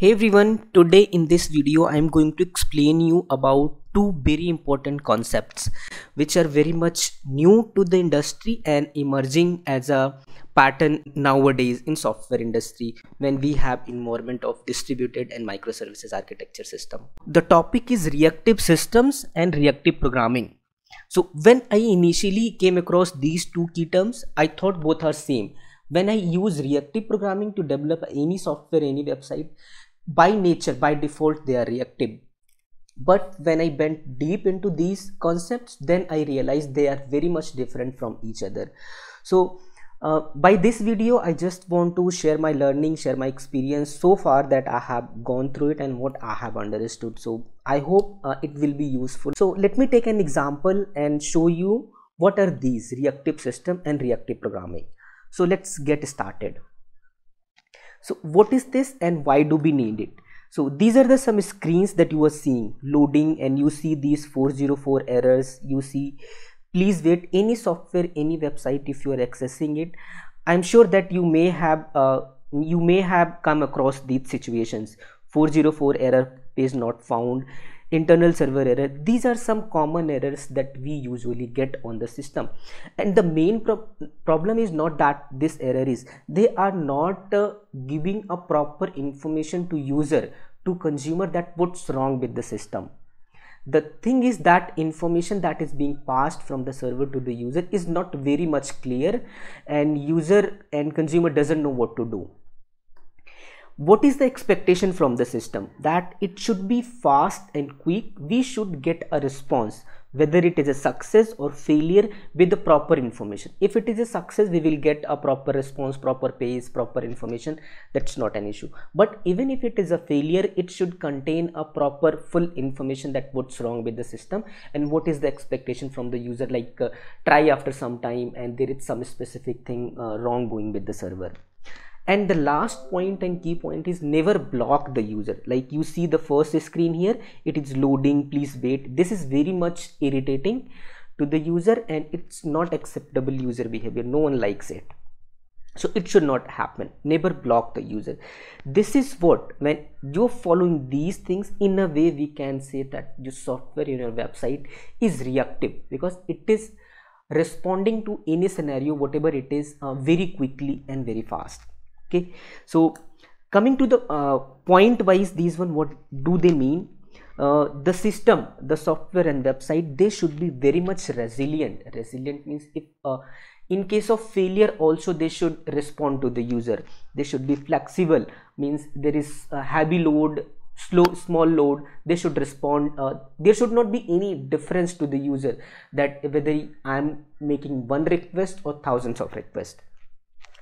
hey everyone today in this video i am going to explain you about two very important concepts which are very much new to the industry and emerging as a pattern nowadays in software industry when we have environment of distributed and microservices architecture system the topic is reactive systems and reactive programming so when i initially came across these two key terms i thought both are same when i use reactive programming to develop any software any website by nature by default they are reactive but when i went deep into these concepts then i realized they are very much different from each other so uh, by this video i just want to share my learning share my experience so far that i have gone through it and what i have understood so i hope uh, it will be useful so let me take an example and show you what are these reactive system and reactive programming so let's get started so what is this and why do we need it? So these are the some screens that you are seeing loading and you see these 404 errors you see please wait any software any website if you are accessing it I'm sure that you may have uh, you may have come across these situations 404 error is not found internal server error these are some common errors that we usually get on the system and the main pro problem is not that this error is they are not uh, giving a proper information to user to consumer that what's wrong with the system the thing is that information that is being passed from the server to the user is not very much clear and user and consumer doesn't know what to do what is the expectation from the system that it should be fast and quick we should get a response whether it is a success or failure with the proper information if it is a success we will get a proper response proper pace proper information that's not an issue but even if it is a failure it should contain a proper full information that what's wrong with the system and what is the expectation from the user like uh, try after some time and there is some specific thing uh, wrong going with the server and the last point and key point is never block the user like you see the first screen here it is loading please wait this is very much irritating to the user and it's not acceptable user behavior no one likes it so it should not happen never block the user this is what when you're following these things in a way we can say that your software in your website is reactive because it is responding to any scenario whatever it is uh, very quickly and very fast okay so coming to the uh, point wise these one what do they mean uh, the system the software and website they should be very much resilient resilient means if uh, in case of failure also they should respond to the user they should be flexible means there is a heavy load slow small load they should respond uh, there should not be any difference to the user that whether i am making one request or thousands of requests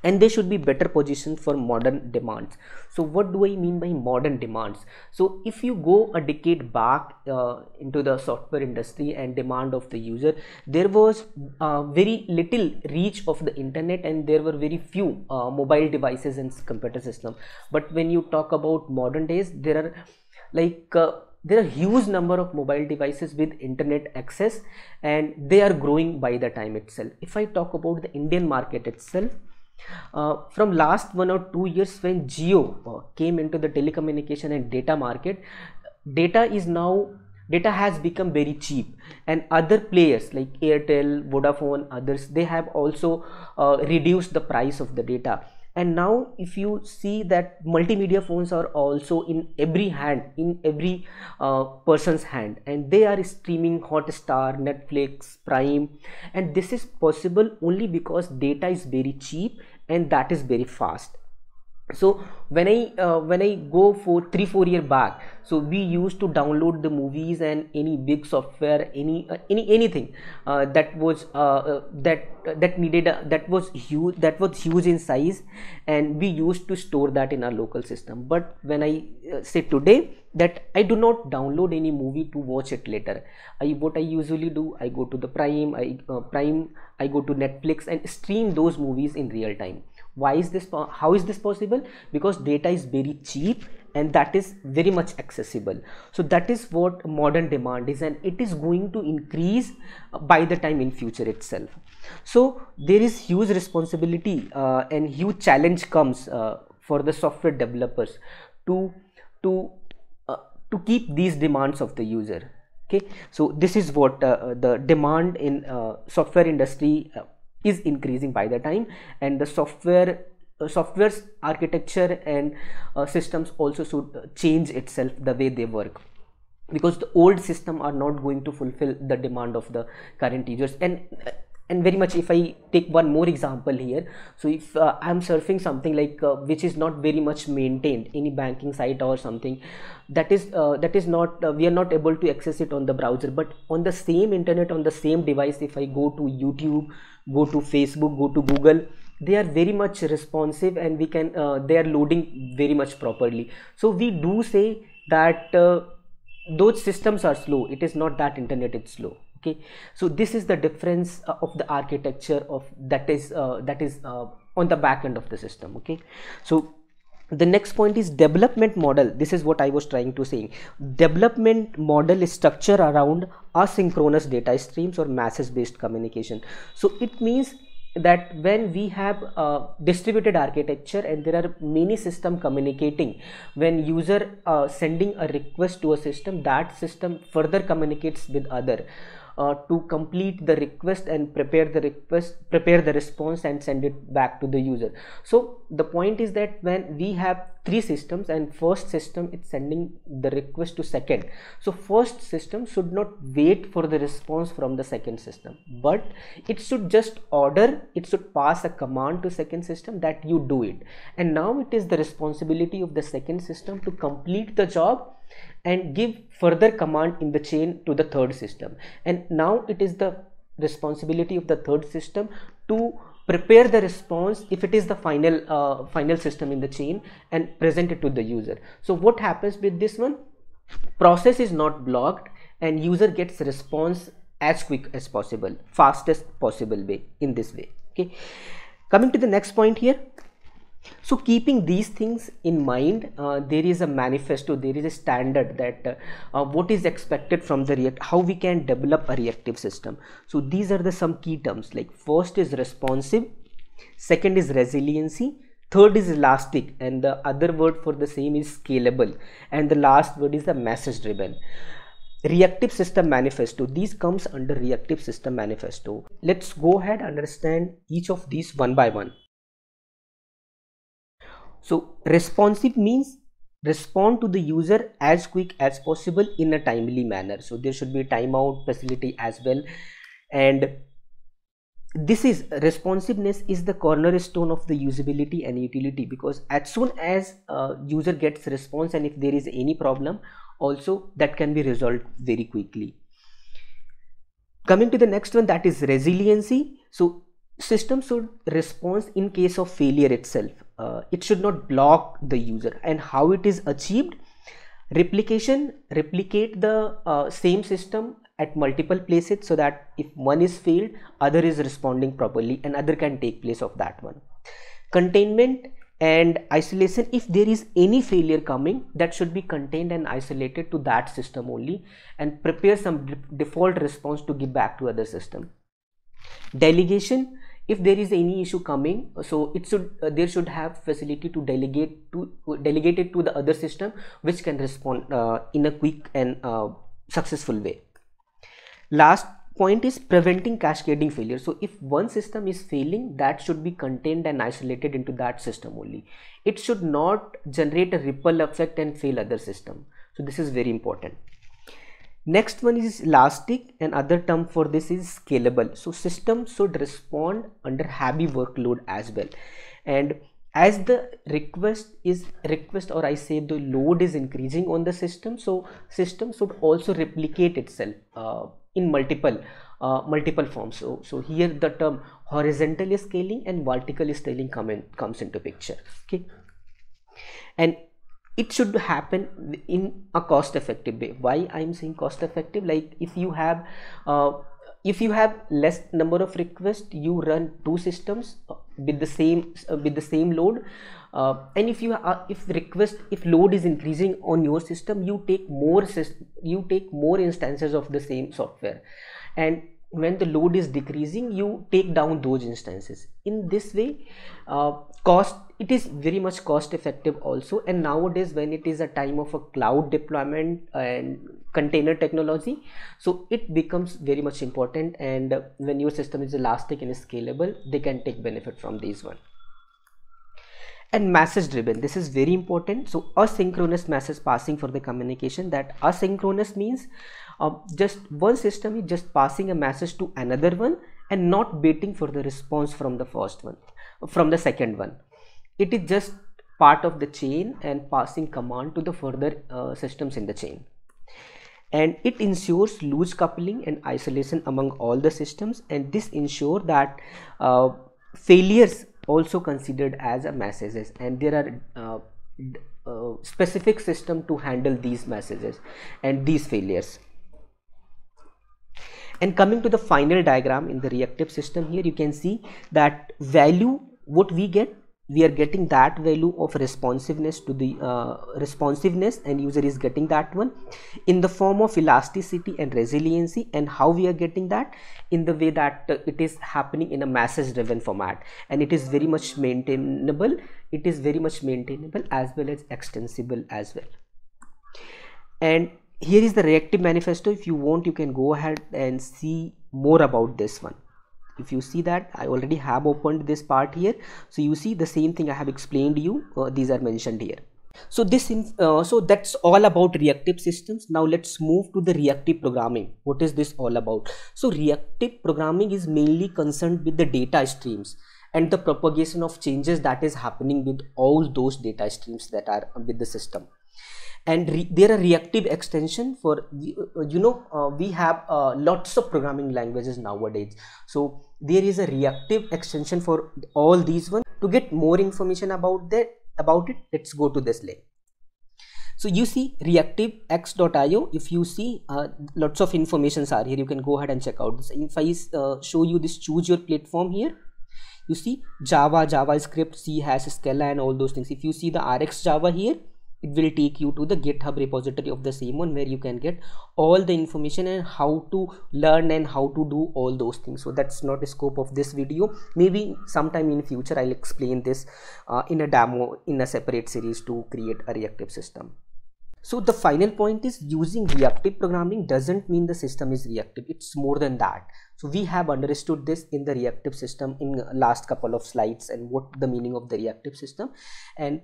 and they should be better positioned for modern demands so what do i mean by modern demands so if you go a decade back uh, into the software industry and demand of the user there was uh, very little reach of the internet and there were very few uh, mobile devices and computer system but when you talk about modern days there are like uh, there are huge number of mobile devices with internet access and they are growing by the time itself if i talk about the indian market itself uh, from last one or two years when geo uh, came into the telecommunication and data market data is now data has become very cheap and other players like airtel vodafone others they have also uh, reduced the price of the data and now if you see that multimedia phones are also in every hand in every uh, person's hand and they are streaming hotstar netflix prime and this is possible only because data is very cheap and that is very fast so when i uh, when i go for 3 4 year back so we used to download the movies and any big software any uh, any anything uh, that was uh, uh, that that needed uh, that was huge that was huge in size and we used to store that in our local system but when i say today that i do not download any movie to watch it later i what i usually do i go to the prime i prime i go to netflix and stream those movies in real time why is this how is this possible because data is very cheap and that is very much accessible so that is what modern demand is and it is going to increase uh, by the time in future itself so there is huge responsibility uh, and huge challenge comes uh, for the software developers to to uh, to keep these demands of the user okay so this is what uh, uh, the demand in software industry is increasing by the time and the software uh, software's architecture and uh, systems also should uh, change itself the way they work because the old system are not going to fulfill the demand of the current users and uh, and very much if i take one more example here so if uh, i'm surfing something like uh, which is not very much maintained any banking site or something that is uh, that is not uh, we are not able to access it on the browser but on the same internet on the same device if i go to youtube go to facebook go to google they are very much responsive and we can uh, they are loading very much properly so we do say that uh, those systems are slow it is not that internet is slow okay so this is the difference uh, of the architecture of that is uh, that is uh, on the back end of the system okay so the next point is development model this is what i was trying to say development model is structure around asynchronous data streams or masses based communication so it means that when we have distributed architecture and there are many system communicating when user uh, sending a request to a system that system further communicates with other uh, to complete the request and prepare the request prepare the response and send it back to the user so the point is that when we have three systems and first system is sending the request to second so first system should not wait for the response from the second system but it should just order it should pass a command to second system that you do it and now it is the responsibility of the second system to complete the job and give further command in the chain to the third system and now it is the responsibility of the third system to prepare the response if it is the final uh, final system in the chain and present it to the user so what happens with this one process is not blocked and user gets response as quick as possible fastest possible way in this way okay coming to the next point here so keeping these things in mind uh, there is a manifesto there is a standard that uh, uh, what is expected from the react how we can develop a reactive system so these are the some key terms like first is responsive second is resiliency third is elastic and the other word for the same is scalable and the last word is the message driven reactive system manifesto these comes under reactive system manifesto let's go ahead understand each of these one by one so responsive means respond to the user as quick as possible in a timely manner. So there should be timeout facility as well. And this is responsiveness is the cornerstone of the usability and utility because as soon as user gets response and if there is any problem also that can be resolved very quickly coming to the next one that is resiliency so system should respond in case of failure itself uh, it should not block the user and how it is achieved replication replicate the uh, same system at multiple places so that if one is failed other is responding properly and other can take place of that one containment and isolation if there is any failure coming that should be contained and isolated to that system only and prepare some default response to give back to other system delegation if there is any issue coming so it should uh, there should have facility to delegate to uh, delegate it to the other system which can respond uh, in a quick and uh, successful way last point is preventing cascading failure so if one system is failing that should be contained and isolated into that system only it should not generate a ripple effect and fail other system so this is very important next one is elastic and other term for this is scalable so system should respond under heavy workload as well and as the request is request or i say the load is increasing on the system so system should also replicate itself uh, in multiple uh, multiple forms so so here the term horizontal scaling and vertical scaling come in, comes into picture okay and it should happen in a cost effective way why i am saying cost effective like if you have uh, if you have less number of requests you run two systems uh, with the same uh, with the same load uh, and if you are uh, if request if load is increasing on your system you take more you take more instances of the same software and when the load is decreasing you take down those instances in this way uh, cost it is very much cost effective also and nowadays when it is a time of a cloud deployment and container technology so it becomes very much important and when your system is elastic and scalable they can take benefit from these one and message driven this is very important so asynchronous message passing for the communication that asynchronous means uh, just one system is just passing a message to another one and not waiting for the response from the first one from the second one it is just part of the chain and passing command to the further uh, systems in the chain and it ensures loose coupling and isolation among all the systems and this ensure that uh, failures also considered as a messages and there are uh, uh specific system to handle these messages and these failures and coming to the final diagram in the reactive system here you can see that value what we get we are getting that value of responsiveness to the uh, responsiveness and user is getting that one in the form of elasticity and resiliency and how we are getting that in the way that uh, it is happening in a message driven format and it is very much maintainable it is very much maintainable as well as extensible as well and here is the reactive manifesto if you want you can go ahead and see more about this one if you see that I already have opened this part here so you see the same thing I have explained you uh, these are mentioned here so this in, uh, so that's all about reactive systems now let's move to the reactive programming what is this all about so reactive programming is mainly concerned with the data streams and the propagation of changes that is happening with all those data streams that are with the system and there are reactive extension for uh, you know uh, we have uh, lots of programming languages nowadays so there is a reactive extension for all these ones to get more information about that about it let's go to this link so you see reactive x.io if you see uh, lots of informations are here you can go ahead and check out this if i uh, show you this choose your platform here you see java javascript c has scala and all those things if you see the rx java here it will take you to the github repository of the same one where you can get all the information and how to learn and how to do all those things so that's not the scope of this video maybe sometime in future i'll explain this uh, in a demo in a separate series to create a reactive system so the final point is using reactive programming doesn't mean the system is reactive it's more than that so we have understood this in the reactive system in last couple of slides and what the meaning of the reactive system and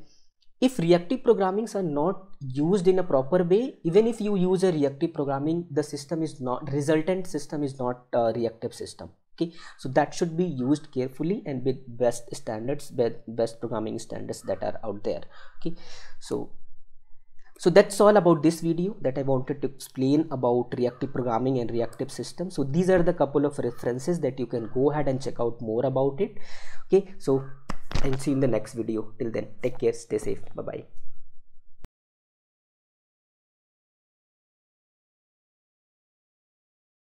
if reactive programmings are not used in a proper way even if you use a reactive programming the system is not resultant system is not a reactive system okay so that should be used carefully and with best standards best programming standards that are out there okay so so that's all about this video that I wanted to explain about reactive programming and reactive system. So these are the couple of references that you can go ahead and check out more about it. Okay, so and see you in the next video till then take care stay safe bye bye